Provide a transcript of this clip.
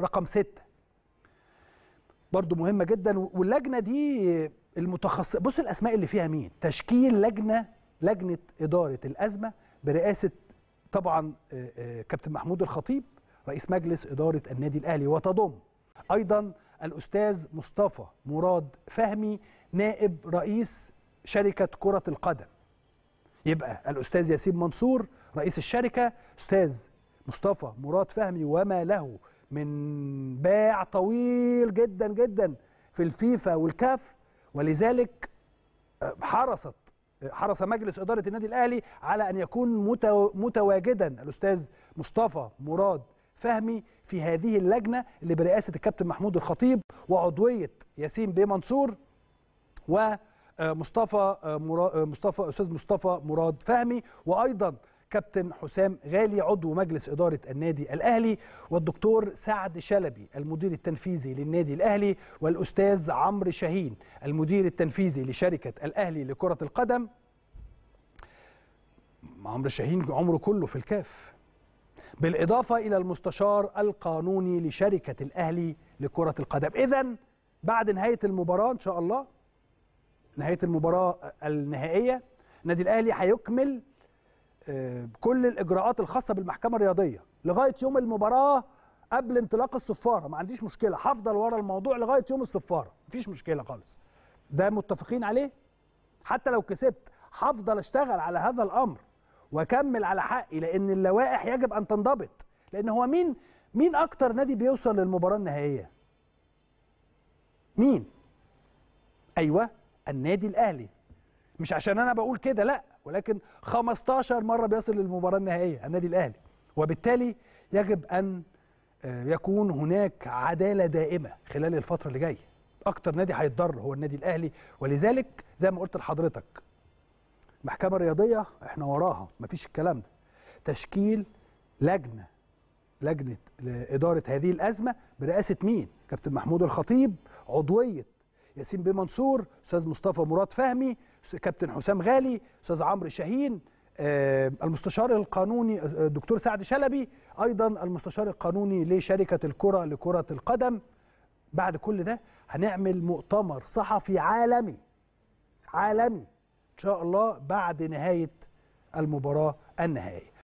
رقم ستة برضو مهمة جدا واللجنة دي المتخصص بص الأسماء اللي فيها مين تشكيل لجنة لجنة إدارة الأزمة برئاسة طبعا كابتن محمود الخطيب رئيس مجلس إدارة النادي الأهلي وتضم أيضا الأستاذ مصطفى مراد فهمي نائب رئيس شركة كرة القدم يبقى الأستاذ ياسين منصور رئيس الشركة أستاذ مصطفى مراد فهمي وما له من باع طويل جدا جدا في الفيفا والكاف ولذلك آه، حرصت حرص مجلس إدارة النادي الأهلي على أن يكون متواجدا الأستاذ مصطفى مراد فهمي في هذه اللجنة اللي برئاسة الكابتن محمود الخطيب وعضوية ياسين بيه منصور ومصطفى آه، آه، مصطفى أستاذ مصطفى مراد فهمي وأيضا كابتن حسام غالي عضو مجلس إدارة النادي الأهلي والدكتور سعد شلبي المدير التنفيذي للنادي الأهلي والأستاذ عمرو شاهين المدير التنفيذي لشركة الأهلي لكرة القدم عمرو شاهين عمره كله في الكاف بالإضافة إلى المستشار القانوني لشركة الأهلي لكرة القدم إذا بعد نهاية المباراة إن شاء الله نهاية المباراة النهائية النادي الأهلي هيكمل بكل الاجراءات الخاصه بالمحكمه الرياضيه لغايه يوم المباراه قبل انطلاق الصفاره ما عنديش مشكله هفضل ورا الموضوع لغايه يوم الصفاره مفيش مشكله خالص ده متفقين عليه حتى لو كسبت هفضل اشتغل على هذا الامر واكمل على حقي لان اللوائح يجب ان تنضبط لان هو مين مين اكتر نادي بيوصل للمباراه النهائيه مين ايوه النادي الاهلي مش عشان انا بقول كده لا ولكن 15 مرة بيصل للمباراة النهائية النادي الأهلي وبالتالي يجب أن آه، يكون هناك عدالة دائمة خلال الفترة اللي جاية أكتر نادي هيتضر هو النادي الأهلي ولذلك زي ما قلت لحضرتك المحكمة الرياضية احنا وراها مفيش الكلام ده تشكيل لجنة لجنة لإدارة هذه الأزمة برئاسة مين؟ كابتن محمود الخطيب عضوية ياسين بيه منصور أستاذ مصطفى مراد فهمي كابتن حسام غالي استاذ عمرو شاهين آه، المستشار القانوني الدكتور آه، سعد شلبي ايضا المستشار القانوني لشركه الكره لكره القدم بعد كل ده هنعمل مؤتمر صحفي عالمي عالمي ان شاء الله بعد نهايه المباراه النهائيه